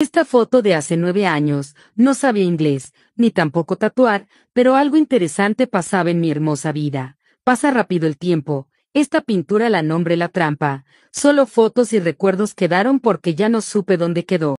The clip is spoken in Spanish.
Esta foto de hace nueve años, no sabía inglés, ni tampoco tatuar, pero algo interesante pasaba en mi hermosa vida. Pasa rápido el tiempo, esta pintura la nombre La Trampa, solo fotos y recuerdos quedaron porque ya no supe dónde quedó.